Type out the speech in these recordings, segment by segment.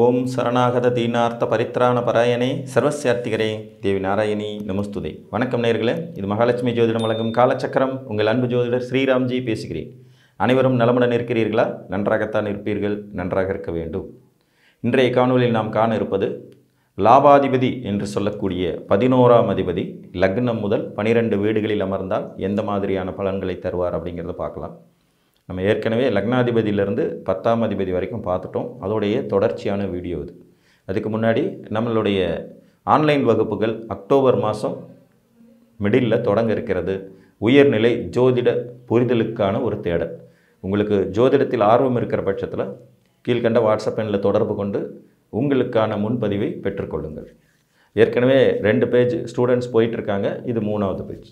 ஓம் சரணாகத தீனார்த்த பரித்ராண பராயணே சர்வசியார்த்திகரே தேவி நாராயணி நமஸ்துதே வணக்கம் நேர்களே இது மகாலட்சுமி ஜோதிடம் வழங்கும் காலச்சக்கரம் உங்கள் அன்பு ஜோதிடர் ஸ்ரீராம்ஜி பேசுகிறேன் அனைவரும் நலமுடன் இருக்கிறீர்களா நன்றாகத்தான் இருப்பீர்கள் நன்றாக இருக்க வேண்டும் இன்றைய காணொலியில் நாம் காண இருப்பது லாபாதிபதி என்று சொல்லக்கூடிய பதினோராம் அதிபதி லக்னம் முதல் பனிரெண்டு வீடுகளில் அமர்ந்தால் எந்த மாதிரியான பலன்களை தருவார் அப்படிங்கிறத பார்க்கலாம் நம்ம ஏற்கனவே லக்னாதிபதியிலிருந்து பத்தாம் அதிபதி வரைக்கும் பார்த்துட்டோம் அதோடைய தொடர்ச்சியான வீடியோ இது அதுக்கு முன்னாடி நம்மளுடைய ஆன்லைன் வகுப்புகள் அக்டோபர் மாதம் மிடில் தொடங்க இருக்கிறது உயர்நிலை ஜோதிட புரிதலுக்கான ஒரு தேடல் உங்களுக்கு ஜோதிடத்தில் ஆர்வம் இருக்கிற பட்சத்தில் கீழ்கண்ட வாட்ஸ்அப் எண்ணில் தொடர்பு கொண்டு உங்களுக்கான முன்பதிவை பெற்றுக்கொள்ளுங்கள் ஏற்கனவே ரெண்டு பேஜ் ஸ்டூடெண்ட்ஸ் போயிட்டுருக்காங்க இது மூணாவது பேஜ்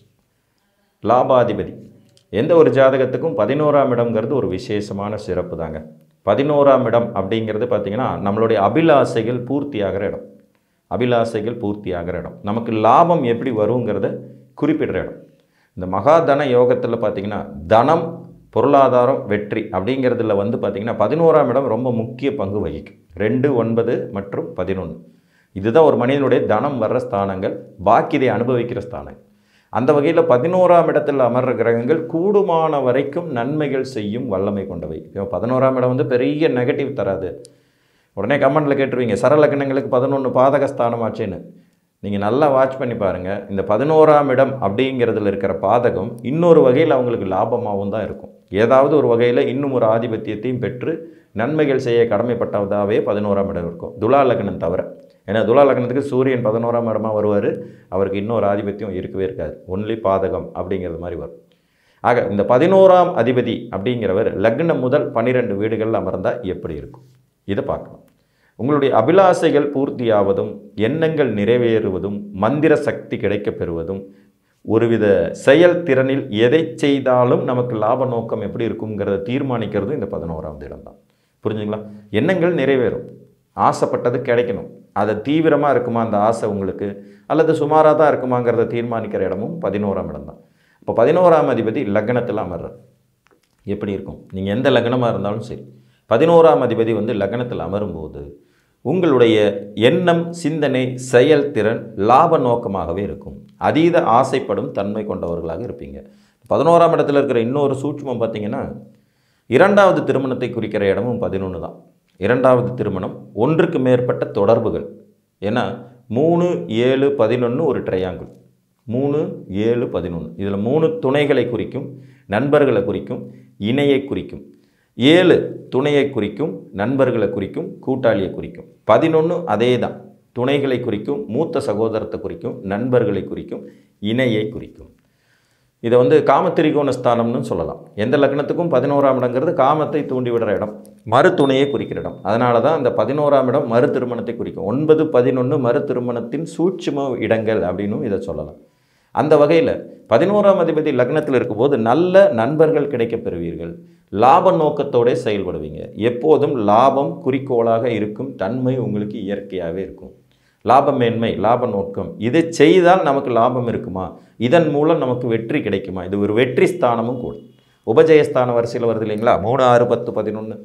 லாபாதிபதி எந்த ஒரு ஜாதகத்துக்கும் பதினோராம் இடம்ங்கிறது ஒரு விசேஷமான சிறப்பு தாங்க பதினோராம் இடம் அப்படிங்கிறது பார்த்திங்கன்னா நம்மளுடைய அபிலாசைகள் பூர்த்தியாகிற இடம் அபிலாசைகள் பூர்த்தியாகிற இடம் நமக்கு லாபம் எப்படி வருங்கிறத குறிப்பிடுற இடம் இந்த மகாதன யோகத்தில் பார்த்திங்கன்னா தனம் பொருளாதாரம் வெற்றி அப்படிங்கிறதுல வந்து பார்த்திங்கன்னா பதினோராம் இடம் ரொம்ப முக்கிய பங்கு வகிக்கும் ரெண்டு ஒன்பது மற்றும் பதினொன்று இதுதான் ஒரு மனிதனுடைய தனம் வர்ற ஸ்தானங்கள் இதை அனுபவிக்கிற ஸ்தானங்கள் அந்த வகையில் பதினோராம் இடத்தில் அமர்ற கிரகங்கள் கூடுமான வரைக்கும் நன்மைகள் செய்யும் வல்லமை கொண்டவை இப்போ பதினோராம் இடம் வந்து பெரிய நெகட்டிவ் தராது உடனே கமெண்டில் கேட்டுருவீங்க சரலக்கணங்களுக்கு பதினொன்று பாதகஸ்தானமாச்சேன்னு நீங்கள் நல்லா வாட்ச் பண்ணி பாருங்கள் இந்த பதினோராம் இடம் அப்படிங்கிறதுல இருக்கிற பாதகம் இன்னொரு வகையில் அவங்களுக்கு லாபமாகவும் தான் இருக்கும் ஏதாவது ஒரு வகையில் இன்னும் ஒரு ஆதிபத்தியத்தையும் பெற்று நன்மைகள் செய்ய கடமைப்பட்டதாகவே பதினோராம் இடம் இருக்கும் துலா லக்னம் தவிர ஏன்னா துலா லக்னத்துக்கு சூரியன் பதினோராம் இடமாக வருவார் அவருக்கு இன்னொரு ஆதிபத்தியம் இருக்கவே இருக்காது ஒன்லி பாதகம் அப்படிங்கிறது மாதிரி வரும் ஆக இந்த பதினோராம் அதிபதி அப்படிங்கிறவர் லக்னம் முதல் பன்னிரெண்டு வீடுகளில் அமர்ந்தால் எப்படி இருக்கும் இதை பார்க்கணும் உங்களுடைய அபிலாசைகள் பூர்த்தியாவதும் எண்ணங்கள் நிறைவேறுவதும் மந்திர சக்தி கிடைக்கப் பெறுவதும் ஒருவித செயல்திறனில் எதை செய்தாலும் நமக்கு லாப நோக்கம் எப்படி இருக்குங்கிறத தீர்மானிக்கிறது இந்த பதினோராவது இடம்தான் புரிஞ்சுங்களா எண்ணங்கள் நிறைவேறும் ஆசைப்பட்டது கிடைக்கணும் அதை தீவிரமாக இருக்குமா அந்த ஆசை உங்களுக்கு அல்லது சுமாராக தான் இருக்குமாங்கிறத தீர்மானிக்கிற இடமும் பதினோராம் இடம் தான் இப்போ பதினோராம் அதிபதி லக்னத்தில் அமர்றார் எப்படி இருக்கும் நீங்கள் எந்த லக்னமாக இருந்தாலும் சரி பதினோராம் அதிபதி வந்து லக்னத்தில் அமரும்போது உங்களுடைய எண்ணம் சிந்தனை செயல்திறன் லாப நோக்கமாகவே இருக்கும் அதீத ஆசைப்படும் தன்மை கொண்டவர்களாக இருப்பீங்க பதினோராம் இடத்துல இருக்கிற இன்னொரு சூட்சமம் பார்த்தீங்கன்னா இரண்டாவது திருமணத்தை குறிக்கிற இடமும் பதினொன்று தான் இரண்டாவது திருமணம் ஒன்றுக்கு மேற்பட்ட தொடர்புகள் ஏன்னா மூணு ஏழு பதினொன்று ஒரு ட்ரையாங்கிள் மூணு ஏழு பதினொன்று இதில் மூணு துணைகளை குறிக்கும் நண்பர்களை குறிக்கும் இணையை குறிக்கும் ஏழு துணையை குறிக்கும் நண்பர்களை குறிக்கும் கூட்டாளியை குறிக்கும் பதினொன்று அதே தான் துணைகளை குறிக்கும் மூத்த சகோதரத்தை குறிக்கும் நண்பர்களை குறிக்கும் இணையை குறிக்கும் இதை வந்து காம திரிகோண ஸ்தானம்னு சொல்லலாம் எந்த லக்னத்துக்கும் பதினோராம் இடங்கிறது காமத்தை தூண்டிவிடுற இடம் இடம் மறுத்துணையை குறிக்கிற இடம் அதனால தான் அந்த பதினோராம் இடம் மறு திருமணத்தை குறிக்கும் ஒன்பது பதினொன்று மறு திருமணத்தின் சூட்சும இடங்கள் அப்படின்னு இதை சொல்லலாம் அந்த வகையில் பதினோராம் அதிபதி லக்னத்தில் இருக்கும்போது நல்ல நண்பர்கள் கிடைக்கப் பெறுவீர்கள் லாப நோக்கத்தோடே செயல்படுவீங்க எப்போதும் லாபம் குறிக்கோளாக இருக்கும் தன்மை உங்களுக்கு இயற்கையாகவே இருக்கும் லாபமேன்மை லாப நோக்கம் இதை செய்தால் நமக்கு லாபம் இருக்குமா இதன் மூலம் நமக்கு வெற்றி கிடைக்குமா இது ஒரு வெற்றி ஸ்தானமும் கூட உபஜயஸ்தான வரிசையில் வருது இல்லைங்களா மூணு ஆறு பத்து பதினொன்று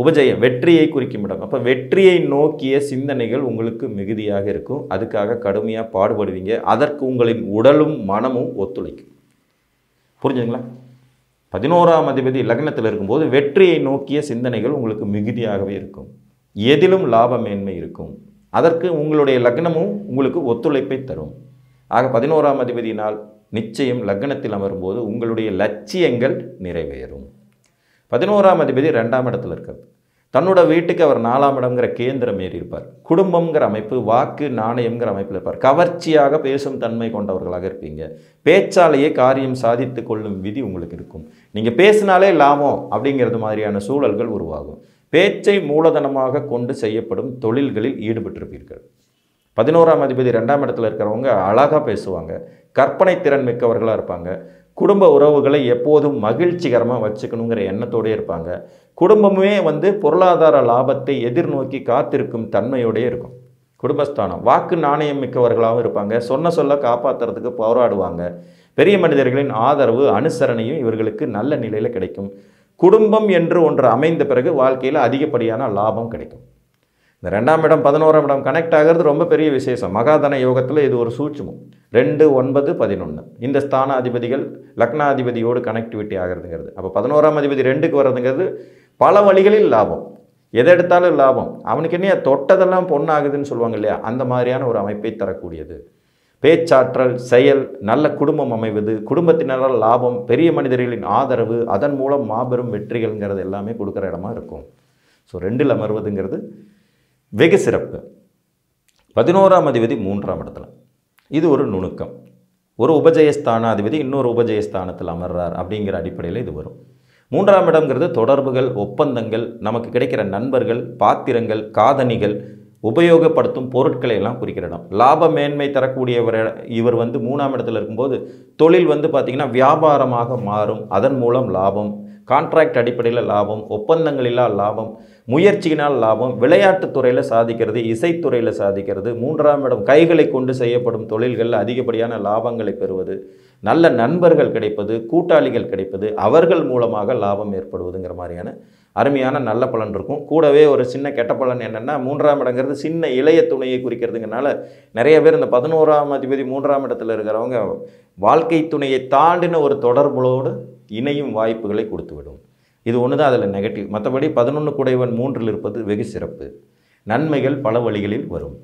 உபஜயம் வெற்றியை குறிக்கும் இடம் அப்போ வெற்றியை நோக்கிய சிந்தனைகள் உங்களுக்கு மிகுதியாக இருக்கும் அதுக்காக கடுமையாக பாடுபடுவீங்க அதற்கு உங்களின் உடலும் மனமும் ஒத்துழைக்கும் புரிஞ்சுங்களா பதினோராம் அதிபதி லக்னத்தில் இருக்கும்போது வெற்றியை நோக்கிய சிந்தனைகள் உங்களுக்கு மிகுதியாகவே இருக்கும் எதிலும் லாபமேன்மை இருக்கும் அதற்கு உங்களுடைய லக்னமும் உங்களுக்கு ஒத்துழைப்பை தரும் ஆக பதினோராம் அதிபதியினால் நிச்சயம் லக்னத்தில் அமரும்போது உங்களுடைய லட்சியங்கள் நிறைவேறும் பதினோராம் அதிபதி ரெண்டாம் இடத்துல இருக்கிறது தன்னோட வீட்டுக்கு அவர் நாலாம் இடம்ங்கிற கேந்திரம் ஏறி இருப்பார் குடும்பம்ங்கிற அமைப்பு வாக்கு நாணயம்ங்கிற அமைப்பில் இருப்பார் கவர்ச்சியாக பேசும் தன்மை கொண்டவர்களாக இருப்பீங்க பேச்சாலேயே காரியம் சாதித்து கொள்ளும் விதி உங்களுக்கு இருக்கும் நீங்கள் பேசினாலே லாபம் அப்படிங்கிறது மாதிரியான சூழல்கள் உருவாகும் பேச்சை மூலதனமாக கொண்டு செய்யப்படும் தொழில்களில் ஈடுபட்டிருப்பீர்கள் பதினோராம் அதிபதி ரெண்டாம் இடத்துல இருக்கிறவங்க அழகாக பேசுவாங்க கற்பனை திறன் மிக்கவர்களாக இருப்பாங்க குடும்ப உறவுகளை எப்போதும் மகிழ்ச்சிகரமாக வச்சுக்கணுங்கிற எண்ணத்தோடே இருப்பாங்க குடும்பமே வந்து பொருளாதார லாபத்தை எதிர்நோக்கி காத்திருக்கும் தன்மையோடே இருக்கும் குடும்பஸ்தானம் வாக்கு நாணயம் மிக்கவர்களாகவும் இருப்பாங்க சொன்ன சொல்ல காப்பாற்றுறதுக்கு போராடுவாங்க பெரிய மனிதர்களின் ஆதரவு அனுசரணையும் இவர்களுக்கு நல்ல நிலையில் கிடைக்கும் குடும்பம் என்று ஒன்று அமைந்த பிறகு வாழ்க்கையில் அதிகப்படியான லாபம் கிடைக்கும் இந்த ரெண்டாம் இடம் பதினோராம் இடம் கனெக்ட் ஆகிறது ரொம்ப பெரிய விசேஷம் மகாதன யோகத்தில் இது ஒரு சூட்சமும் ரெண்டு ஒன்பது பதினொன்று இந்த ஸ்தான அதிபதிகள் லக்னாதிபதியோடு கனெக்டிவிட்டி ஆகிறதுங்கிறது அப்போ பதினோராம் அதிபதி ரெண்டுக்கு வர்றதுங்கிறது பல வழிகளில் லாபம் எதை எடுத்தாலும் லாபம் அவனுக்கு என்ன தொட்டதெல்லாம் பொண்ணாகுதுன்னு சொல்லுவாங்க இல்லையா அந்த மாதிரியான ஒரு அமைப்பை தரக்கூடியது பேச்சாற்றல் செயல் நல்ல குடும்பம் அமைவது குடும்பத்தினரால் லாபம் பெரிய மனிதர்களின் ஆதரவு அதன் மூலம் மாபெரும் வெற்றிகள்ங்கிறது எல்லாமே கொடுக்குற இடமா இருக்கும் ஸோ ரெண்டில் அமர்வதுங்கிறது வெகு சிறப்பு பதினோராம் அதிபதி மூன்றாம் இடத்துல இது ஒரு நுணுக்கம் ஒரு உபஜயஸ்தான அதிபதி இன்னொரு உபஜயஸ்தானத்தில் அமர்றார் அப்படிங்கிற அடிப்படையில் இது வரும் மூன்றாம் இடம்ங்கிறது தொடர்புகள் ஒப்பந்தங்கள் நமக்கு கிடைக்கிற நண்பர்கள் பாத்திரங்கள் காதணிகள் உபயோகப்படுத்தும் பொருட்களை எல்லாம் குறிக்கிற இடம் லாப மேன்மை தரக்கூடியவர் இவர் வந்து மூணாம் இடத்துல இருக்கும்போது தொழில் வந்து பார்த்திங்கன்னா வியாபாரமாக மாறும் அதன் மூலம் லாபம் கான்ட்ராக்ட் அடிப்படையில் லாபம் ஒப்பந்தங்களிலால் லாபம் முயற்சியினால் லாபம் விளையாட்டுத் துறையில் சாதிக்கிறது இசைத்துறையில் சாதிக்கிறது மூன்றாம் இடம் கைகளை கொண்டு செய்யப்படும் தொழில்களில் அதிகப்படியான லாபங்களை பெறுவது நல்ல நண்பர்கள் கிடைப்பது கூட்டாளிகள் கிடைப்பது அவர்கள் மூலமாக லாபம் ஏற்படுவதுங்கிற மாதிரியான அருமையான நல்ல பலன் இருக்கும் கூடவே ஒரு சின்ன கெட்ட பலன் என்னென்னா மூன்றாம் இடங்கிறது சின்ன இளைய துணையை குறிக்கிறதுங்கனால நிறைய பேர் இந்த பதினோராம் அதிபதி மூன்றாம் இடத்துல இருக்கிறவங்க வாழ்க்கை துணையை தாண்டின ஒரு தொடர்புகளோடு இணையும் வாய்ப்புகளை கொடுத்துவிடும் இது ஒன்று தான் அதில் நெகட்டிவ் மற்றபடி பதினொன்று குடைவன் மூன்றில் இருப்பது வெகு சிறப்பு நன்மைகள் பல வழிகளில் வரும்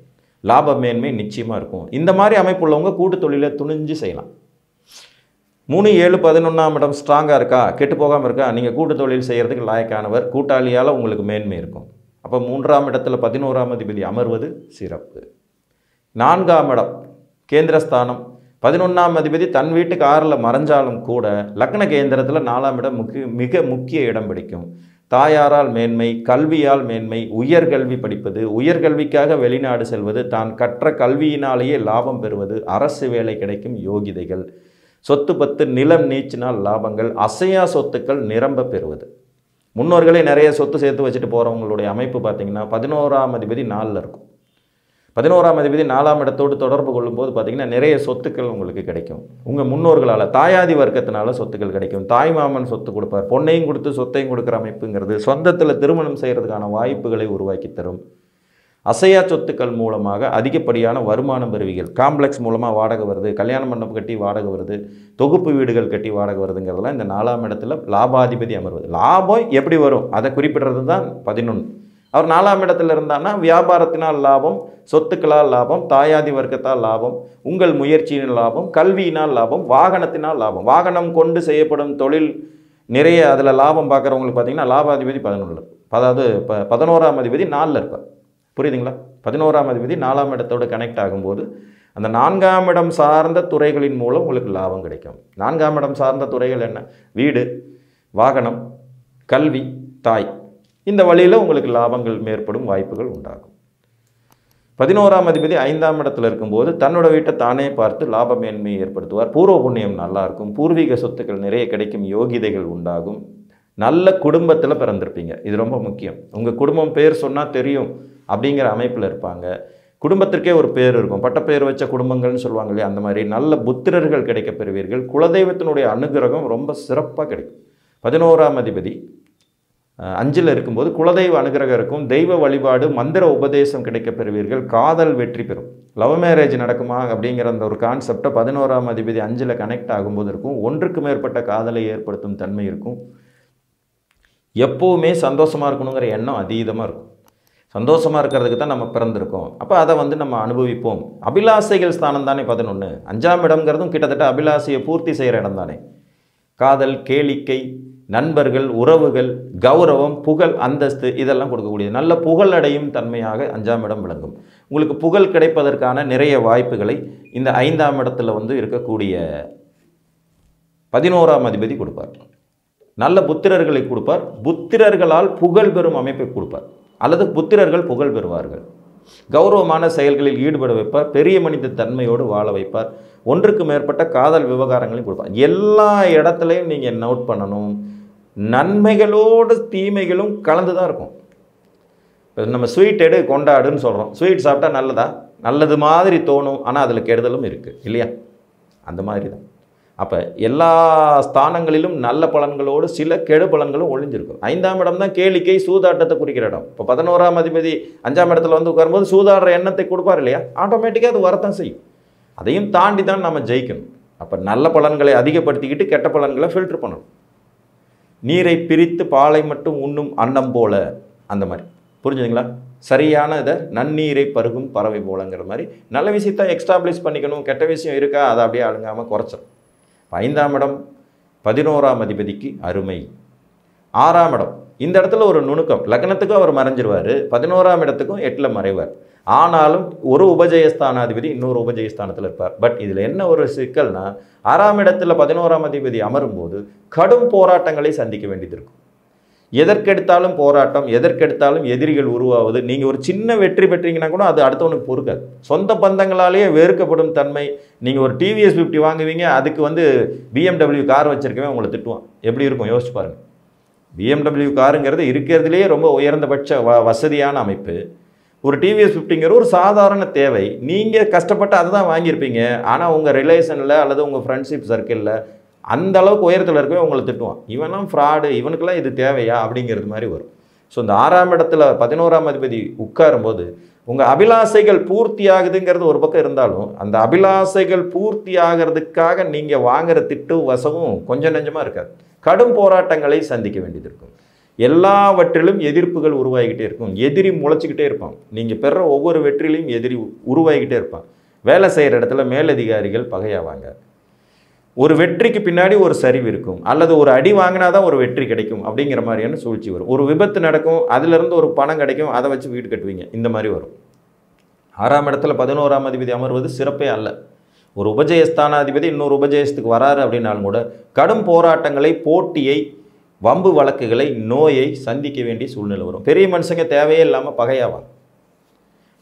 லாப மேன்மை நிச்சயமாக இருக்கும் இந்த மாதிரி அமைப்புள்ளவங்க கூட்டு தொழிலை துணிஞ்சு செய்யலாம் மூணு ஏழு பதினொன்றாம் இடம் ஸ்ட்ராங்காக இருக்கா கெட்டு போகாமல் இருக்கா நீங்கள் கூட்டு தொழில் செய்கிறதுக்கு லாயக்கானவர் கூட்டாளியால் உங்களுக்கு மேன்மை இருக்கும் அப்போ மூன்றாம் இடத்துல பதினோராம் அதிபதி அமர்வது சிறப்பு நான்காம் இடம் கேந்திரஸ்தானம் பதினொன்றாம் அதிபதி தன் வீட்டுக்கு ஆறில் மறைஞ்சாலும் கூட லக்ன கேந்திரத்தில் நாலாம் இடம் முக்கிய மிக முக்கிய இடம் பிடிக்கும் தாயாரால் மேன்மை கல்வியால் மேன்மை உயர்கல்வி படிப்பது உயர்கல்விக்காக வெளிநாடு செல்வது தான் கற்ற கல்வியினாலேயே லாபம் பெறுவது அரசு வேலை கிடைக்கும் யோகிதைகள் சொத்து பத்து நிலம் நீச்சினால் லாபங்கள் அசையா சொத்துக்கள் நிரம்ப பெறுவது முன்னோர்களே நிறைய சொத்து சேர்த்து வச்சுட்டு போகிறவங்களுடைய அமைப்பு பார்த்திங்கன்னா பதினோராம் அதிபதி நாலில் இருக்கும் பதினோராம் அதிபதி நாலாம் இடத்தோடு தொடர்பு கொள்ளும்போது பார்த்திங்கன்னா நிறைய சொத்துக்கள் உங்களுக்கு கிடைக்கும் உங்கள் முன்னோர்களால் தாயாதி வர்க்கத்தினால சொத்துக்கள் கிடைக்கும் தாய் மாமன் சொத்து கொடுப்பார் பொண்ணையும் கொடுத்து சொத்தையும் கொடுக்குற அமைப்புங்கிறது சொந்தத்தில் திருமணம் செய்கிறதுக்கான வாய்ப்புகளை உருவாக்கி தரும் அசையா சொத்துக்கள் மூலமாக அதிகப்படியான வருமானம் பெறுவீர்கள் காம்ப்ளெக்ஸ் மூலமாக வாடகை வருது கல்யாண மண்டபம் கட்டி வாடகை வருது தொகுப்பு வீடுகள் கட்டி வாடகை வருதுங்கிறதெல்லாம் இந்த நாலாம் இடத்துல லாபாதிபதி அமர்வது லாபம் எப்படி வரும் அதை குறிப்பிடுறது தான் பதினொன்று அவர் நாலாம் இடத்துல இருந்தான்னா வியாபாரத்தினால் லாபம் சொத்துக்களால் லாபம் தாயாதி வர்க்கத்தால் லாபம் உங்கள் முயற்சியின் லாபம் கல்வியினால் லாபம் வாகனத்தினால் லாபம் வாகனம் கொண்டு செய்யப்படும் தொழில் நிறைய அதில் லாபம் பார்க்குறவங்களுக்கு பார்த்தீங்கன்னா லாபாதிபதி பதினொன்று அதாவது ப பதினோராம் அதிபதி நாலில் இருப்பார் புரியுதுங்களா பதினோராம் அதிபதி நாலாம் இடத்தோடு கனெக்ட் ஆகும்போது அந்த நான்காம் இடம் சார்ந்த துறைகளின் மூலம் உங்களுக்கு லாபம் கிடைக்கும் நான்காம் இடம் சார்ந்த துறைகள் என்ன வீடு வாகனம் கல்வி தாய் இந்த வழியில் உங்களுக்கு லாபங்கள் மேற்படும் வாய்ப்புகள் உண்டாகும் பதினோராம் அதிபதி ஐந்தாம் இடத்துல இருக்கும்போது தன்னோட வீட்டை தானே பார்த்து லாப மேன்மையை ஏற்படுத்துவார் பூர்வ புண்ணியம் நல்லாயிருக்கும் பூர்வீக சொத்துக்கள் நிறைய கிடைக்கும் யோகிதைகள் உண்டாகும் நல்ல குடும்பத்தில் பிறந்திருப்பீங்க இது ரொம்ப முக்கியம் உங்கள் குடும்பம் பேர் சொன்னால் தெரியும் அப்படிங்கிற அமைப்பில் இருப்பாங்க குடும்பத்திற்கே ஒரு பேர் இருக்கும் பட்டப்பெயர் வச்ச குடும்பங்கள்னு சொல்லுவாங்க இல்லையா அந்த மாதிரி நல்ல புத்திரர்கள் கிடைக்க பெறுவீர்கள் குலதெய்வத்தினுடைய அனுகிரகம் ரொம்ப சிறப்பாக கிடைக்கும் பதினோராம் அதிபதி அஞ்சில் இருக்கும்போது குலதெய்வ அனுகிரகம் இருக்கும் தெய்வ வழிபாடு மந்திர உபதேசம் கிடைக்க பெறுவீர்கள் காதல் வெற்றி பெறும் லவ் மேரேஜ் நடக்குமா அப்படிங்கிற அந்த ஒரு கான்செப்டை பதினோராம் அதிபதி அஞ்சில் கனெக்ட் ஆகும்போது இருக்கும் ஒன்றுக்கு மேற்பட்ட காதலை ஏற்படுத்தும் தன்மை இருக்கும் எப்போவுமே சந்தோஷமாக இருக்கணுங்கிற எண்ணம் அதீதமாக இருக்கும் சந்தோஷமாக இருக்கிறதுக்கு தான் நம்ம பிறந்திருக்கோம் அப்போ அதை வந்து நம்ம அனுபவிப்போம் அபிலாசைகள் ஸ்தானம் தானே பதினொன்று அஞ்சாம் இடம்ங்கிறதும் கிட்டத்தட்ட அபிலாசையை பூர்த்தி செய்கிற இடம் தானே காதல் கேளிக்கை நண்பர்கள் உறவுகள் கௌரவம் புகழ் அந்தஸ்து இதெல்லாம் கொடுக்கக்கூடியது நல்ல புகழடையும் தன்மையாக அஞ்சாம் இடம் விளங்கும் உங்களுக்கு புகழ் கிடைப்பதற்கான நிறைய வாய்ப்புகளை இந்த ஐந்தாம் இடத்துல வந்து இருக்கக்கூடிய பதினோராம் அதிபதி கொடுப்பார் நல்ல புத்திரர்களை கொடுப்பார் புத்திரர்களால் புகழ் பெறும் அமைப்பை கொடுப்பார் அல்லது புத்திரர்கள் புகழ் பெறுவார்கள் கௌரவமான செயல்களில் ஈடுபட வைப்பார் பெரிய மனித தன்மையோடு வாழ வைப்பார் ஒன்றுக்கு மேற்பட்ட காதல் விவகாரங்களையும் கொடுப்பார் எல்லா இடத்துலையும் நீங்கள் நோட் பண்ணணும் நன்மைகளோடு தீமைகளும் கலந்து தான் இருக்கும் நம்ம ஸ்வீட் எடு கொண்டாடுன்னு சொல்கிறோம் ஸ்வீட் சாப்பிட்டா நல்லதா நல்லது மாதிரி தோணும் ஆனால் அதில் கெடுதலும் இருக்குது இல்லையா அந்த மாதிரி தான் அப்போ எல்லா ஸ்தானங்களிலும் நல்ல பலன்களோடு சில கெடு பலன்களும் ஒழிஞ்சிருக்கும் ஐந்தாம் இடம் தான் கேளிக்கை சூதாட்டத்தை குறிக்கிற இடம் இப்போ பதினோராம் அதிபதி அஞ்சாம் இடத்துல வந்து உட்காரும்போது சூதாடுற எண்ணத்தை கொடுப்பார் இல்லையா ஆட்டோமேட்டிக்காக அது வரத்தான் செய்யும் அதையும் தாண்டி தான் நம்ம ஜெயிக்கணும் அப்போ நல்ல பலன்களை அதிகப்படுத்திக்கிட்டு கெட்ட பலன்களை ஃபில்ட்ரு பண்ணணும் நீரை பிரித்து பாலை மட்டும் உண்ணும் அன்னம் போல அந்த மாதிரி புரிஞ்சுதுங்களா சரியான இதை நன்னீரை பருகும் பறவை போலங்கிற மாதிரி நல்ல விஷயத்தை எக்ஸ்டாப்ளிஷ் பண்ணிக்கணும் கெட்ட விஷயம் இருக்கா அதை அப்படியே அழுங்காமல் குறைச்சிடும் ஐந்தாம் இடம் பதினோராம் அதிபதிக்கு அருமை ஆறாம் இடம் இந்த இடத்துல ஒரு நுணுக்கம் லக்னத்துக்கும் அவர் மறைஞ்சிருவார் பதினோராம் இடத்துக்கும் எட்டில் மறைவார் ஆனாலும் ஒரு உபஜயஸ்தானாதிபதி இன்னொரு உபஜயஸ்தானத்தில் இருப்பார் பட் இதில் என்ன ஒரு சிக்கல்னால் ஆறாம் இடத்துல பதினோராம் அதிபதி அமரும்போது கடும் போராட்டங்களை சந்திக்க வேண்டியது இருக்கும் எதற்கெடுத்தாலும் போராட்டம் எதற்கெடுத்தாலும் எதிரிகள் உருவாவது நீங்கள் ஒரு சின்ன வெற்றி பெற்றீங்கன்னா கூட அது அடுத்தவனுக்கு பொறுக்காது சொந்த பந்தங்களாலேயே வெறுக்கப்படும் தன்மை நீங்கள் ஒரு டிவிஎஸ் ஃபிஃப்டி வாங்குவீங்க அதுக்கு வந்து பிஎம்டபிள்யூ கார் வச்சுருக்கவே உங்களை திட்டுவான் எப்படி இருக்கும் யோசிச்சு பாருங்கள் பிஎம்டபிள்யூ காருங்கிறது இருக்கிறதுலேயே ரொம்ப உயர்ந்தபட்ச வ வசதியான அமைப்பு ஒரு டிவிஎஸ் ஃபிஃப்டிங்கிற ஒரு சாதாரண தேவை நீங்கள் கஷ்டப்பட்டு அதை தான் வாங்கியிருப்பீங்க ஆனால் உங்கள் ரிலேஷனில் அல்லது உங்கள் ஃப்ரெண்ட்ஷிப் சர்க்கிளில் அந்த அளவுக்கு உயரத்தில் இருக்கவே உங்களை திட்டுவான் இவனும் ஃப்ராடு இவனுக்கெல்லாம் இது தேவையா அப்படிங்கிறது மாதிரி வரும் ஸோ இந்த ஆறாம் இடத்துல பதினோராம் அதிபதி உட்காரும்போது உங்கள் அபிலாசைகள் பூர்த்தி ஆகுதுங்கிறது ஒரு பக்கம் இருந்தாலும் அந்த அபிலாசைகள் பூர்த்தி ஆகிறதுக்காக நீங்கள் வாங்குற திட்டு வசவும் கொஞ்சம் நெஞ்சமாக இருக்காது கடும் போராட்டங்களை சந்திக்க வேண்டியது இருக்கும் எல்லாவற்றிலும் எதிர்ப்புகள் உருவாகிக்கிட்டே இருக்கும் எதிரி முளைச்சிக்கிட்டே இருப்பான் நீங்கள் பெற ஒவ்வொரு வெற்றிலையும் எதிரி உருவாகிக்கிட்டே இருப்பான் வேலை செய்கிற இடத்துல மேலதிகாரிகள் பகையாவாங்க ஒரு வெற்றிக்கு பின்னாடி ஒரு சரிவு இருக்கும் அல்லது ஒரு அடி வாங்கினா தான் ஒரு வெற்றி கிடைக்கும் அப்படிங்கிற மாதிரியான சூழ்ச்சி வரும் ஒரு விபத்து நடக்கும் அதிலிருந்து ஒரு பணம் கிடைக்கும் அதை வச்சு வீடு கட்டுவீங்க இந்த மாதிரி வரும் ஆறாம் இடத்துல பதினோராம் அதிபதி அமர்வது சிறப்பே அல்ல ஒரு உபஜயஸ்தானாதிபதி இன்னொரு உபஜயஸ்துக்கு வராரு அப்படின்னாலும் கூட கடும் போராட்டங்களை போட்டியை வம்பு வழக்குகளை நோயை சந்திக்க வேண்டிய சூழ்நிலை வரும் பெரிய மனுஷங்க தேவையே இல்லாமல் பகையாவாங்க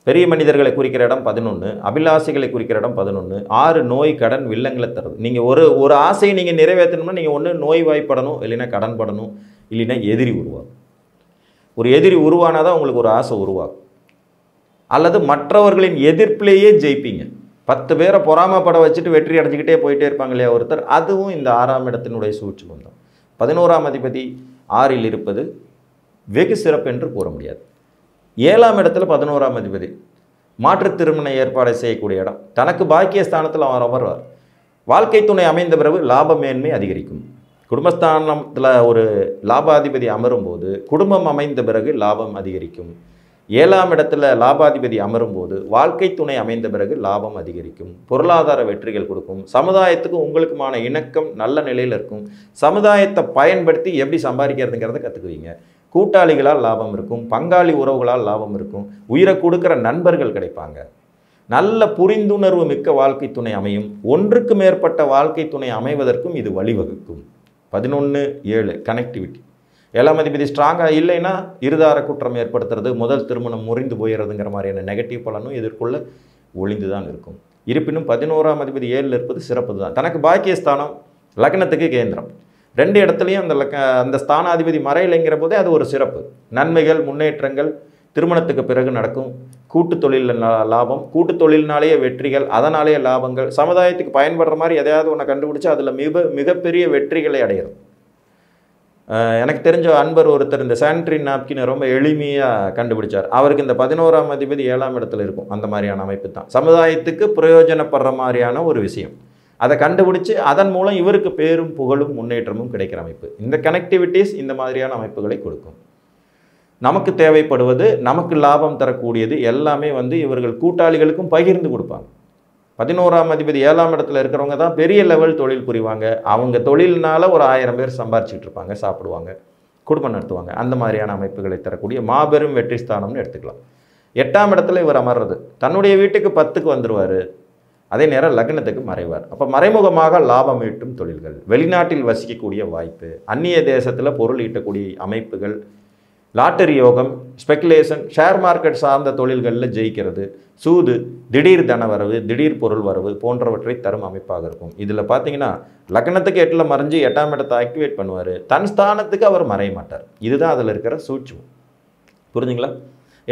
பெரிய மனிதர்களை குறிக்கிற இடம் பதினொன்று அபிலாசைகளை குறிக்கிற இடம் பதினொன்று ஆறு நோய் கடன் வில்லங்களை தருது நீங்கள் ஒரு ஒரு ஆசையை நீங்கள் நிறைவேற்றணும்னா நீங்கள் ஒன்று நோய் வாய்ப்படணும் இல்லைன்னா கடன் படணும் இல்லைன்னா எதிரி உருவாகும் ஒரு எதிரி உருவானால் தான் உங்களுக்கு ஒரு ஆசை உருவாகும் அல்லது மற்றவர்களின் எதிர்ப்பிலேயே ஜெயிப்பீங்க பத்து பேரை பொறாமப்பட வச்சுட்டு வெற்றி அடைஞ்சிக்கிட்டே போயிட்டே இருப்பாங்க இல்லையா ஒருத்தர் அதுவும் இந்த ஆறாம் இடத்தினுடைய சூழ்ச்சி தான் பதினோராம் அதிபதி ஆறில் இருப்பது வெகு சிறப்பு என்று கூற முடியாது ஏழாம் இடத்துல பதினோராம் அதிபதி மாற்றுத் திருமண ஏற்பாடை செய்யக்கூடிய இடம் தனக்கு பாக்கிய ஸ்தானத்தில் அவர் அமர்வார் வாழ்க்கை துணை அமைந்த பிறகு லாப மேன்மை அதிகரிக்கும் குடும்பஸ்தானத்தில் ஒரு லாபாதிபதி அமரும்போது குடும்பம் அமைந்த பிறகு லாபம் அதிகரிக்கும் ஏழாம் இடத்துல லாபாதிபதி அமரும்போது வாழ்க்கை துணை அமைந்த பிறகு லாபம் அதிகரிக்கும் பொருளாதார வெற்றிகள் கொடுக்கும் சமுதாயத்துக்கும் உங்களுக்குமான இணக்கம் நல்ல நிலையில் இருக்கும் சமுதாயத்தை பயன்படுத்தி எப்படி சம்பாதிக்கிறதுங்கிறத கற்றுக்குவீங்க கூட்டாளிகளால் லாபம் இருக்கும் பங்காளி உறவுகளால் லாபம் இருக்கும் உயிரை கொடுக்குற நண்பர்கள் கிடைப்பாங்க நல்ல புரிந்துணர்வு மிக்க வாழ்க்கை துணை அமையும் ஒன்றுக்கு மேற்பட்ட வாழ்க்கை துணை அமைவதற்கும் இது வழிவகுக்கும் பதினொன்று ஏழு கனெக்டிவிட்டி எல்லாம் அதிபதி ஸ்ட்ராங்காக இல்லைன்னா இருதார குற்றம் ஏற்படுத்துறது முதல் திருமணம் முறிந்து போயிடுறதுங்கிற மாதிரியான நெகட்டிவ் பலனும் இதற்குள்ளே ஒளிந்து தான் இருக்கும் இருப்பினும் பதினோராம் அதிபதி ஏழில் இருப்பது சிறப்பு தான் தனக்கு பாக்கியஸ்தானம் லக்னத்துக்கு கேந்திரம் ரெண்டு இடத்துலையும் அந்த அந்த ஸ்தானாதிபதி மறையிலைங்கிற போதே அது ஒரு சிறப்பு நன்மைகள் முன்னேற்றங்கள் திருமணத்துக்கு பிறகு நடக்கும் கூட்டு தொழிலில் லாபம் கூட்டு தொழில்னாலேயே வெற்றிகள் அதனாலேயே லாபங்கள் சமுதாயத்துக்கு பயன்படுற மாதிரி எதையாவது ஒன்றை கண்டுபிடிச்சா அதில் மிக மிகப்பெரிய வெற்றிகளை அடையிறது எனக்கு தெரிஞ்ச அன்பர் ஒருத்தர் இந்த சானிட்ரி நாப்கினை ரொம்ப எளிமையாக கண்டுபிடிச்சார் அவருக்கு இந்த பதினோராம் அதிபதி ஏழாம் இடத்துல இருக்கும் அந்த மாதிரியான அமைப்பு தான் சமுதாயத்துக்கு பிரயோஜனப்படுற மாதிரியான ஒரு விஷயம் அதை கண்டுபிடிச்சு அதன் மூலம் இவருக்கு பேரும் புகழும் முன்னேற்றமும் கிடைக்கிற அமைப்பு இந்த கனெக்டிவிட்டிஸ் இந்த மாதிரியான அமைப்புகளை கொடுக்கும் நமக்கு தேவைப்படுவது நமக்கு லாபம் தரக்கூடியது எல்லாமே வந்து இவர்கள் கூட்டாளிகளுக்கும் பகிர்ந்து கொடுப்பாங்க பதினோராம் அதிபதி ஏழாம் இடத்துல இருக்கிறவங்க தான் பெரிய லெவல் தொழில் புரிவாங்க அவங்க தொழில்னால ஒரு ஆயிரம் பேர் சம்பாரிச்சிட்டு இருப்பாங்க சாப்பிடுவாங்க குடும்பம் நடத்துவாங்க அந்த மாதிரியான அமைப்புகளை தரக்கூடிய மாபெரும் வெற்றி ஸ்தானம்னு எடுத்துக்கலாம் எட்டாம் இடத்துல இவர் அமர்றது தன்னுடைய வீட்டுக்கு பத்துக்கு வந்துடுவார் அதே நேரம் லக்னத்துக்கு மறைவார் அப்போ மறைமுகமாக லாபம் ஈட்டும் தொழில்கள் வெளிநாட்டில் வசிக்கக்கூடிய வாய்ப்பு அந்நிய தேசத்தில் பொருள் ஈட்டக்கூடிய அமைப்புகள் லாட்டரி யோகம் ஸ்பெக்குலேஷன் ஷேர் மார்க்கெட் சார்ந்த தொழில்களில் ஜெயிக்கிறது சூது திடீர் தன வரவு திடீர் பொருள் வரவு போன்றவற்றை தரும் அமைப்பாக இருக்கும் இதில் பார்த்தீங்கன்னா லக்னத்துக்கு எட்டில் மறைஞ்சு எட்டாம் இடத்தை ஆக்டிவேட் பண்ணுவார் தன் ஸ்தானத்துக்கு அவர் மறைய மாட்டார் இதுதான் அதில் இருக்கிற சூட்சம் புரிஞ்சுங்களா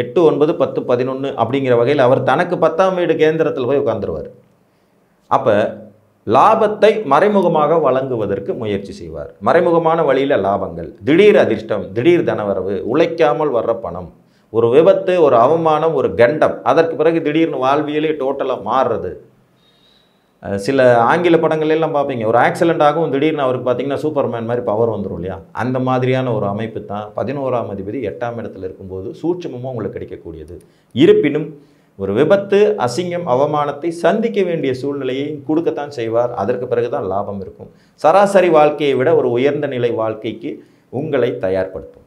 எட்டு ஒன்பது பத்து பதினொன்று அப்படிங்கிற வகையில் அவர் தனக்கு பத்தாம் வீடு கேந்திரத்தில் போய் உட்காந்துருவார் அப்போ லாபத்தை மறைமுகமாக வழங்குவதற்கு முயற்சி செய்வார் மறைமுகமான வழியில் லாபங்கள் திடீர் அதிர்ஷ்டம் திடீர் தனவரவு உழைக்காமல் வர்ற பணம் ஒரு விபத்து ஒரு அவமானம் ஒரு கண்டம் அதற்கு பிறகு திடீர்னு வாழ்வியலே டோட்டலாக மாறுறது சில ஆங்கில படங்கள்லாம் பார்ப்பீங்க ஒரு ஆக்சிடென்ட் ஆகும் திடீர்னு அவருக்கு பார்த்தீங்கன்னா சூப்பர்மேன் மாதிரி பவர் வந்துடும் இல்லையா அந்த மாதிரியான ஒரு அமைப்பு தான் பதினோராம் அதிபதி எட்டாம் இடத்தில் இருக்கும்போது சூட்சமும் உங்களுக்கு கிடைக்கக்கூடியது இருப்பினும் ஒரு விபத்து அசிங்கம் அவமானத்தை சந்திக்க வேண்டிய சூழ்நிலையை கொடுக்கத்தான் செய்வார் அதற்கு பிறகுதான் லாபம் இருக்கும் சராசரி வாழ்க்கையை விட ஒரு உயர்ந்த நிலை வாழ்க்கைக்கு உங்களை தயார்படுத்தும்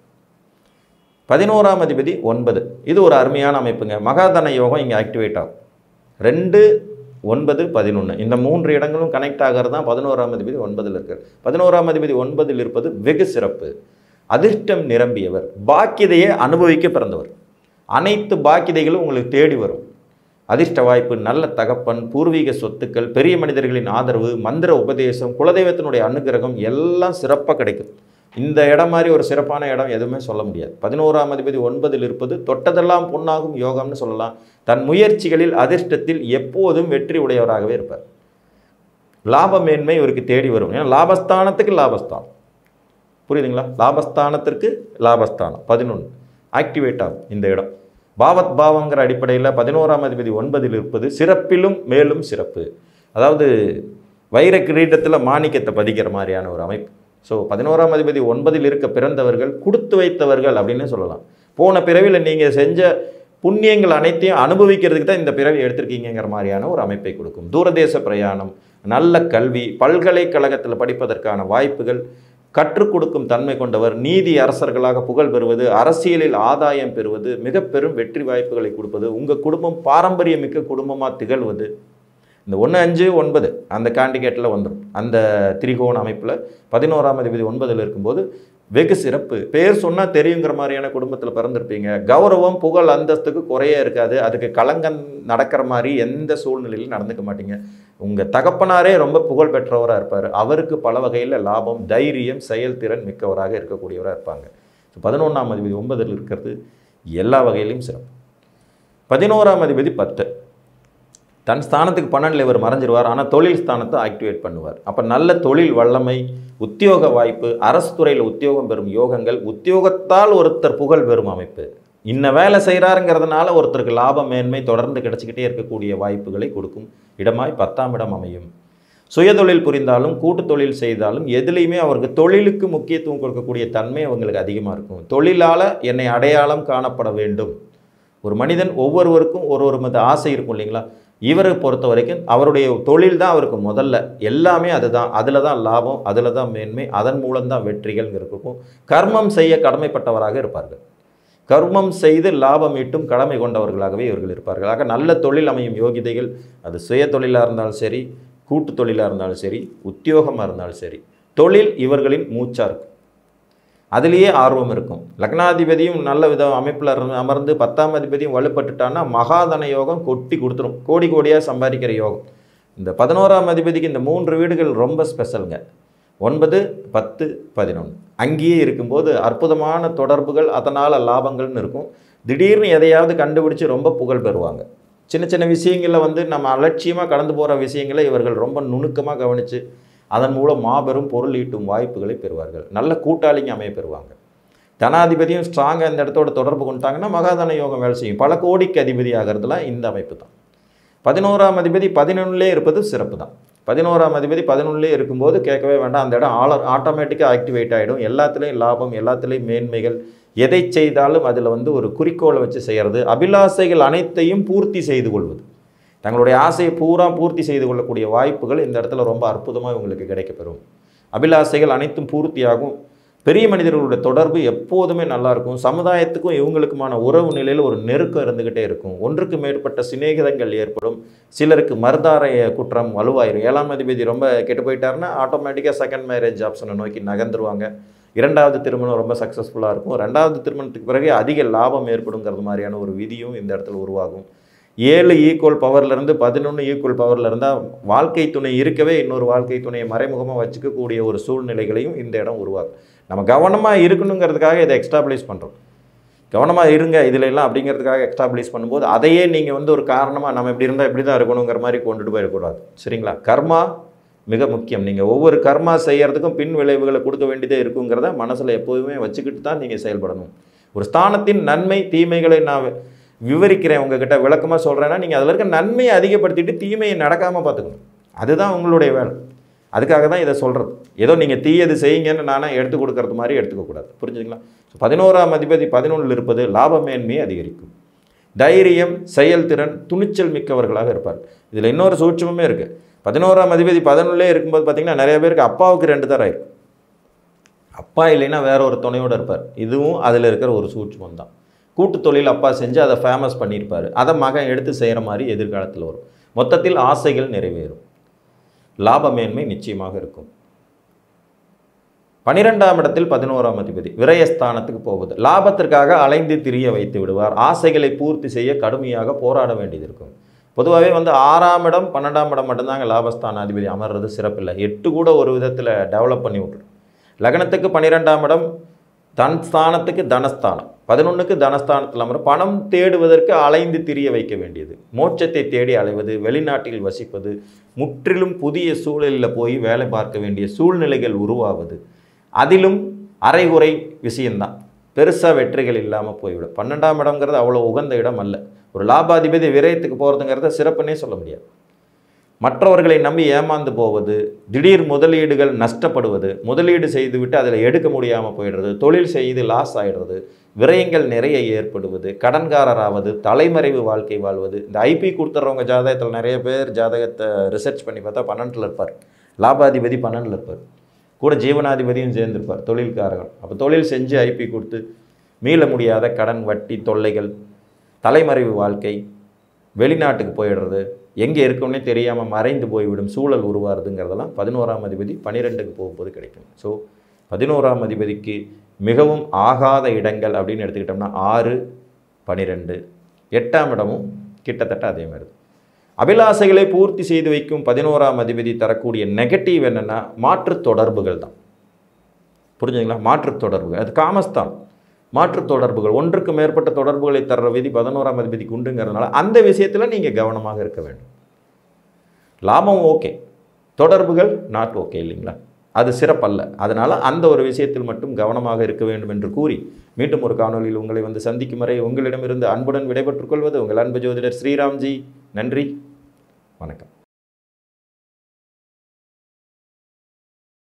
பதினோராம் அதிபதி ஒன்பது இது ஒரு அருமையான அமைப்புங்க மகாதன யோகம் இங்கே ஆக்டிவேட் ஆகும் ரெண்டு ஒன்பது பதினொன்று இந்த மூன்று இடங்களும் கனெக்ட் ஆகிறது தான் பதினோராம் அதிபதி ஒன்பதில் இருக்கிறது பதினோராம் அதிபதி ஒன்பதில் இருப்பது வெகு சிறப்பு அதிர்ஷ்டம் நிரம்பியவர் பாக்கியதையே அனுபவிக்க பிறந்தவர் அனைத்து பாக்கிதைகளும் உங்களுக்கு தேடி வரும் அதிர்ஷ்ட வாய்ப்பு நல்ல தகப்பன் பூர்வீக சொத்துக்கள் பெரிய மனிதர்களின் ஆதரவு மந்திர உபதேசம் குலதெய்வத்தினுடைய அனுகிரகம் எல்லாம் சிறப்பாக கிடைக்கும் இந்த இடம் மாதிரி ஒரு சிறப்பான இடம் எதுவுமே சொல்ல முடியாது பதினோராம் அதிபதி ஒன்பதில் இருப்பது தொட்டதெல்லாம் பொன்னாகும் யோகம்னு சொல்லலாம் தன் முயற்சிகளில் அதிர்ஷ்டத்தில் எப்போதும் வெற்றி உடையவராகவே இருப்பார் லாபமேன்மை இவருக்கு தேடி வரும் ஏன்னா லாபஸ்தானத்துக்கு லாபஸ்தானம் புரியுதுங்களா லாபஸ்தானத்திற்கு லாபஸ்தானம் பதினொன்று ஆக்டிவேட் ஆகும் இந்த இடம் பாவத் பாவங்கிற அடிப்படையில் பதினோராம் அதிபதி ஒன்பதில் இருப்பது சிறப்பிலும் மேலும் சிறப்பு அதாவது வைர கிரீடத்தில் மாணிக்கத்தை பதிக்கிற மாதிரியான ஒரு அமைப்பு ஸோ பதினோராம் அதிபதி ஒன்பதில் இருக்க பிறந்தவர்கள் கொடுத்து வைத்தவர்கள் அப்படின்னு சொல்லலாம் போன பிறவியில் நீங்கள் செஞ்ச புண்ணியங்கள் அனைத்தையும் அனுபவிக்கிறதுக்கு தான் இந்த பிறவி எடுத்திருக்கீங்கிற மாதிரியான ஒரு அமைப்பை கொடுக்கும் தூரதேச பிரயாணம் நல்ல கல்வி பல்கலைக்கழகத்தில் படிப்பதற்கான வாய்ப்புகள் கற்றுக் கொடுக்கும் தன்மை கொண்டவர் நீதி அரசர்களாக புகழ் பெறுவது அரசியலில் ஆதாயம் பெறுவது மிக பெரும் வெற்றி வாய்ப்புகளை கொடுப்பது உங்கள் குடும்பம் பாரம்பரியமிக்க குடும்பமாக திகழ்வது இந்த ஒன்று அஞ்சு ஒன்பது அந்த கேண்டிகேட்டில் வந்துடும் அந்த திரிகோண அமைப்பில் பதினோராம் அதிபதி ஒன்பதில் இருக்கும்போது வெகு சிறப்பு பேர் சொன்னால் தெரியுங்கிற மாதிரியான குடும்பத்தில் பிறந்திருப்பீங்க கௌரவம் புகழ் அந்தஸ்துக்கு குறைய இருக்காது அதுக்கு கலங்கம் நடக்கிற மாதிரி எந்த சூழ்நிலையிலும் நடந்துக்க மாட்டீங்க உங்கள் தகப்பனாரே ரொம்ப புகழ் பெற்றவராக இருப்பார் அவருக்கு பல வகையில் லாபம் தைரியம் செயல்திறன் மிக்கவராக இருக்கக்கூடியவராக இருப்பாங்க ஸோ பதினொன்றாம் அதிபதி ஒன்பதில் இருக்கிறது எல்லா வகையிலையும் சிறப்பு பதினோராம் அதிபதி பத்து தன் ஸ்தானத்துக்கு பன்னெண்டில் இவர் மறைஞ்சிருவார் ஆனால் தொழில் ஸ்தானத்தை ஆக்டிவேட் பண்ணுவார் அப்போ நல்ல தொழில் வல்லமை உத்தியோக வாய்ப்பு அரசு துறையில் உத்தியோகம் பெறும் யோகங்கள் உத்தியோகத்தால் ஒருத்தர் புகழ் பெறும் அமைப்பு இன்ன வேலை செய்கிறாருங்கிறதுனால ஒருத்தருக்கு லாப மேன்மை தொடர்ந்து கிடச்சிக்கிட்டே இருக்கக்கூடிய வாய்ப்புகளை கொடுக்கும் இடமாய் பத்தாம் இடம் அமையும் சுயதொழில் புரிந்தாலும் கூட்டு தொழில் செய்தாலும் எதுலேயுமே அவருக்கு தொழிலுக்கு முக்கியத்துவம் கொடுக்கக்கூடிய தன்மை அவங்களுக்கு அதிகமாக இருக்கும் தொழிலால் என்னை அடையாளம் காணப்பட வேண்டும் ஒரு மனிதன் ஒவ்வொருவருக்கும் ஒரு ஒரு மத ஆசை இருக்கும் இல்லைங்களா இவரை பொறுத்த வரைக்கும் அவருடைய தொழில் தான் அவருக்கு முதல்ல எல்லாமே அதுதான் அதில் தான் லாபம் அதில் தான் மேன்மை அதன் மூலம்தான் வெற்றிகள் இருக்கும் கர்மம் செய்ய கடமைப்பட்டவராக இருப்பார்கள் கர்மம் செய்து லாபம் ஈட்டும் கடமை கொண்டவர்களாகவே இவர்கள் இருப்பார்கள் ஆக நல்ல தொழில் அமையும் யோகிதைகள் அது சுய தொழிலாக இருந்தாலும் சரி கூட்டு தொழிலாக இருந்தாலும் சரி உத்தியோகமாக இருந்தாலும் சரி தொழில் இவர்களின் மூச்சாக இருக்கும் அதுலேயே ஆர்வம் இருக்கும் லக்னாதிபதியும் நல்ல வித அமைப்பில் அமர்ந்து பத்தாம் அதிபதியும் வலுப்பட்டுட்டான்னா மகாதன யோகம் கொட்டி கொடுத்துரும் கோடி கோடியாக சம்பாதிக்கிற யோகம் இந்த பதினோராம் அதிபதிக்கு இந்த மூன்று வீடுகள் ரொம்ப ஸ்பெஷலுங்க ஒன்பது பத்து பதினொன்று அங்கேயே இருக்கும்போது அற்புதமான தொடர்புகள் அதனால் லாபங்கள்னு இருக்கும் திடீர்னு எதையாவது கண்டுபிடிச்சி ரொம்ப புகழ் பெறுவாங்க சின்ன சின்ன விஷயங்களில் வந்து நம்ம அலட்சியமாக கடந்து போகிற விஷயங்களை இவர்கள் ரொம்ப நுணுக்கமாக கவனித்து அதன் மூலம் மாபெரும் பொருள் ஈட்டும் வாய்ப்புகளை பெறுவார்கள் நல்ல கூட்டாளிங்க அமைய பெறுவாங்க தனாதிபதியும் ஸ்ட்ராங்காக இந்த இடத்தோட தொடர்பு கொண்டாங்கன்னா மகாதன யோகம் வேலை செய்யும் பல கோடிக்கு அதிபதி ஆகிறதுலாம் இந்த அமைப்பு தான் பதினோராம் அதிபதி பதினொன்றுலே இருப்பது சிறப்பு தான் பதினோராம் அதிபதி பதினொன்றுலே இருக்கும்போது கேட்கவே வேண்டாம் அந்த இடம் ஆல ஆட்டோமேட்டிக்காக ஆக்டிவேட் ஆகிடும் எல்லாத்துலேயும் லாபம் எல்லாத்துலேயும் மேன்மைகள் எதை செய்தாலும் அதில் வந்து ஒரு குறிக்கோளை வச்சு செய்கிறது அபிலாசைகள் அனைத்தையும் பூர்த்தி செய்து கொள்வது தங்களுடைய ஆசையை பூரா பூர்த்தி செய்து கொள்ளக்கூடிய வாய்ப்புகள் இந்த இடத்துல ரொம்ப அற்புதமாக இவங்களுக்கு கிடைக்கப்பெறும் அபிலாசைகள் அனைத்தும் பூர்த்தியாகும் பெரிய மனிதர்களுடைய தொடர்பு எப்போதுமே நல்லாயிருக்கும் சமுதாயத்துக்கும் இவங்களுக்குமான உறவு நிலையில் ஒரு நெருக்கம் இருந்துக்கிட்டே இருக்கும் ஒன்றுக்கு மேற்பட்ட சிநேகிதங்கள் ஏற்படும் சிலருக்கு மருதாரைய குற்றம் வலுவாயிரும் ஏழாம் அதிபதி ரொம்ப கெட்டு போயிட்டாருன்னா ஆட்டோமேட்டிக்காக செகண்ட் மேரேஜ் ஆப்ஷனை நோக்கி நகர்ந்துருவாங்க இரண்டாவது திருமணம் ரொம்ப சக்ஸஸ்ஃபுல்லாக இருக்கும் ரெண்டாவது திருமணத்துக்கு பிறகு அதிக லாபம் ஏற்படுங்கிறது மாதிரியான ஒரு விதியும் இந்த இடத்துல உருவாகும் ஏழு ஈக்குவல் பவர்லேருந்து பதினொன்று ஈக்குவல் பவரில் இருந்தால் வாழ்க்கை துணை இருக்கவே இன்னொரு வாழ்க்கை துணையை மறைமுகமாக வச்சுக்கக்கூடிய ஒரு சூழ்நிலைகளையும் இந்த இடம் உருவாக்கும் நம்ம கவனமாக இருக்கணுங்கிறதுக்காக இதை எக்ஸ்டாப்ளிஷ் பண்ணுறோம் கவனமாக இருங்க இதில் எல்லாம் அப்படிங்கிறதுக்காக எக்ஸ்டாப்ளிஷ் பண்ணும்போது அதையே நீங்கள் வந்து ஒரு காரணமாக நம்ம இப்படி இருந்தால் இப்படி தான் இருக்கணுங்கிற மாதிரி கொண்டுட்டு போயிடக்கூடாது சரிங்களா கர்மா மிக முக்கியம் நீங்கள் ஒவ்வொரு கர்மா செய்கிறதுக்கும் பின் விளைவுகளை கொடுக்க வேண்டியதே இருக்குங்கிறத மனசில் எப்போதுமே வச்சுக்கிட்டு தான் நீங்கள் செயல்படணும் ஒரு ஸ்தானத்தின் நன்மை தீமைகளை நான் விவரிக்கிறேன் உங்ககிட்ட விளக்கமாக சொல்கிறேன்னா நீங்கள் அதில் இருக்க நன்மையை அதிகப்படுத்திட்டு தீமையை நடக்காமல் பார்த்துக்கணும் அதுதான் உங்களுடைய வேலை அதுக்காக தான் இதை சொல்கிறது ஏதோ நீங்கள் தீயது செய்யுங்கன்னு நானே எடுத்து கொடுக்கறது மாதிரி எடுத்துக்கக்கூடாது புரிஞ்சுங்களா ஸோ பதினோராம் அதிபதி பதினொன்றில் இருப்பது லாபமேன்மையை அதிகரிக்கும் தைரியம் செயல்திறன் துணிச்சல் மிக்கவர்களாக இருப்பார் இதில் இன்னொரு சூட்சமே இருக்குது பதினோராம் அதிபதி பதினொன்றுலே இருக்கும்போது பார்த்திங்கன்னா நிறைய பேருக்கு அப்பாவுக்கு ரெண்டு தர ஆயிருக்கு அப்பா இல்லைன்னா வேற ஒரு துணையோடு இருப்பார் இதுவும் அதில் இருக்கிற ஒரு சூட்சமம் தான் கூட்டு தொழில் அப்பா செஞ்சு அதை ஃபேமஸ் பண்ணியிருப்பார் அதை மகன் எடுத்து செய்கிற மாதிரி எதிர்காலத்தில் வரும் மொத்தத்தில் ஆசைகள் நிறைவேறும் லாபமேன்மை நிச்சயமாக இருக்கும் பனிரெண்டாம் இடத்தில் பதினோராம் அதிபதி விரயஸ்தானத்துக்கு போவது லாபத்திற்காக அலைந்து திரிய வைத்து விடுவார் ஆசைகளை பூர்த்தி செய்ய கடுமையாக போராட வேண்டியது இருக்கும் பொதுவாகவே வந்து ஆறாம் இடம் பன்னெண்டாம் இடம் மட்டும்தாங்க லாபஸ்தான அதிபதி அமர்றது சிறப்பில்லை எட்டு கூட ஒரு விதத்தில் டெவலப் பண்ணி விட்டுரும் லக்னத்துக்கு பன்னிரெண்டாம் இடம் தன் ஸ்தானத்துக்கு தனஸ்தானம் பதினொன்றுக்கு தனஸ்தானத்தில் அமரும் பணம் தேடுவதற்கு அலைந்து திரிய வைக்க வேண்டியது மோட்சத்தை தேடி அலைவது வெளிநாட்டில் வசிப்பது முற்றிலும் புதிய சூழலில் போய் வேலை பார்க்க வேண்டிய சூழ்நிலைகள் உருவாவது அதிலும் அரைகுறை விஷயந்தான் பெருசாக வெற்றிகள் இல்லாமல் போய்விடும் பன்னெண்டாம் இடங்கிறது அவ்வளோ உகந்த இடம் அல்ல ஒரு லாபாதிபதி விரயத்துக்கு போகிறதுங்கிறத சிறப்புன்னே சொல்ல முடியாது மற்றவர்களை நம்பி ஏமாந்து போவது திடீர் முதலீடுகள் நஷ்டப்படுவது முதலீடு செய்துவிட்டு அதில் எடுக்க முடியாமல் போயிடுறது தொழில் செய்து லாஸ் ஆகிடுறது விரயங்கள் நிறைய ஏற்படுவது கடன்காரராவது தலைமறைவு வாழ்க்கை வாழ்வது இந்த ஐபி கொடுத்துட்றவங்க ஜாதகத்தில் நிறைய பேர் ஜாதகத்தை ரிசர்ச் பண்ணி பார்த்தா பன்னெண்டில் இருப்பார் லாபாதிபதி பன்னெண்டில் இருப்பார் கூட ஜீவனாதிபதியும் சேர்ந்திருப்பார் தொழில்காரர்கள் அப்போ தொழில் செஞ்சு ஐபி கொடுத்து மீள முடியாத கடன் வட்டி தொல்லைகள் தலைமறைவு வாழ்க்கை வெளிநாட்டுக்கு போயிடுறது எங்கே இருக்கோம்னே தெரியாமல் மறைந்து போய்விடும் சூழல் உருவாருதுங்கிறதெல்லாம் பதினோராம் அதிபதி பன்னிரெண்டுக்கு போகும்போது கிடைக்கும் ஸோ பதினோராம் அதிபதிக்கு மிகவும் ஆகாத இடங்கள் அப்படின்னு எடுத்துக்கிட்டோம்னா ஆறு பனிரெண்டு எட்டாம் இடமும் கிட்டத்தட்ட அதே மாதிரி அபிலாசைகளை பூர்த்தி செய்து வைக்கும் பதினோராம் அதிபதி தரக்கூடிய நெகட்டிவ் என்னென்னா மாற்று தொடர்புகள் தான் புரிஞ்சுங்களா மாற்று தொடர்புகள் அது காமஸ்தான் மாற்று தொடர்புகள் ஒன்றுக்கு மேற்பட்ட தொடர்புகளை தர்ற விதி பதினோராம் அதிபதிக்கு உண்டுங்கிறதுனால அந்த விஷயத்தில் நீங்கள் கவனமாக இருக்க வேண்டும் லாபம் ஓகே தொடர்புகள் நாட் ஓகே இல்லைங்களா அது சிறப்பல்ல அதனால் அந்த ஒரு விஷயத்தில் மட்டும் கவனமாக இருக்க வேண்டும் என்று கூறி மீண்டும் ஒரு காணொலியில் உங்களை வந்து சந்திக்கும் வரை உங்களிடமிருந்து அன்புடன் விடைபெற்றுக் கொள்வது உங்கள் அன்பு ஜோதிடர் ஸ்ரீராம்ஜி நன்றி வணக்கம்